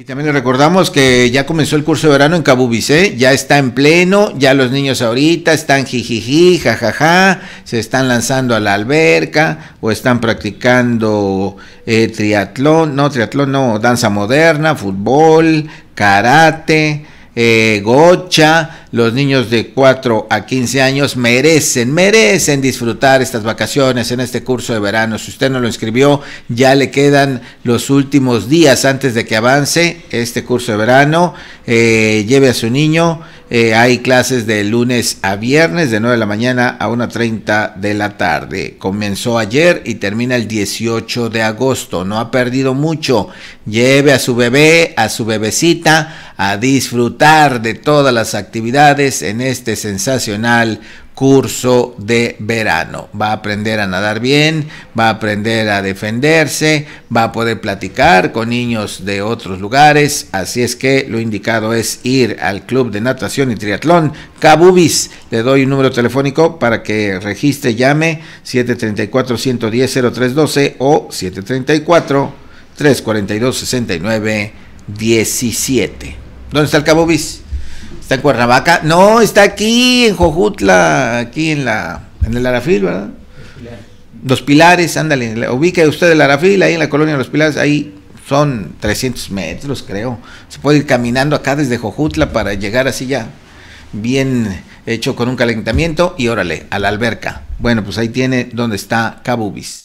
Y también recordamos que ya comenzó el curso de verano en Cabubicé, ya está en pleno, ya los niños ahorita están jijiji, jajaja, se están lanzando a la alberca o están practicando eh, triatlón, no triatlón, no, danza moderna, fútbol, karate, eh, gocha, los niños de 4 a 15 años merecen, merecen disfrutar estas vacaciones en este curso de verano. Si usted no lo inscribió, ya le quedan los últimos días antes de que avance este curso de verano. Eh, lleve a su niño. Eh, hay clases de lunes a viernes de 9 de la mañana a 1.30 de la tarde. Comenzó ayer y termina el 18 de agosto. No ha perdido mucho. Lleve a su bebé, a su bebecita, a disfrutar de todas las actividades en este sensacional curso de verano. Va a aprender a nadar bien, va a aprender a defenderse, va a poder platicar con niños de otros lugares, así es que lo indicado es ir al Club de Natación y Triatlón Cabubis. Le doy un número telefónico para que registre, llame 734-110-0312 o 734-342-6917. 17 dónde está el Cabubis? Está en Cuernavaca. No, está aquí en Jojutla, aquí en la en el Arafil, ¿verdad? Los Pilares, ándale, ubica usted el Arafil, ahí en la colonia de Los Pilares, ahí son 300 metros, creo. Se puede ir caminando acá desde Jojutla para llegar así ya, bien hecho con un calentamiento y órale, a la alberca. Bueno, pues ahí tiene donde está Cabubis.